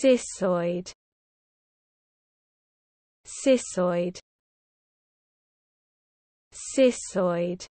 Cissoid. Cissoid. Cissoid.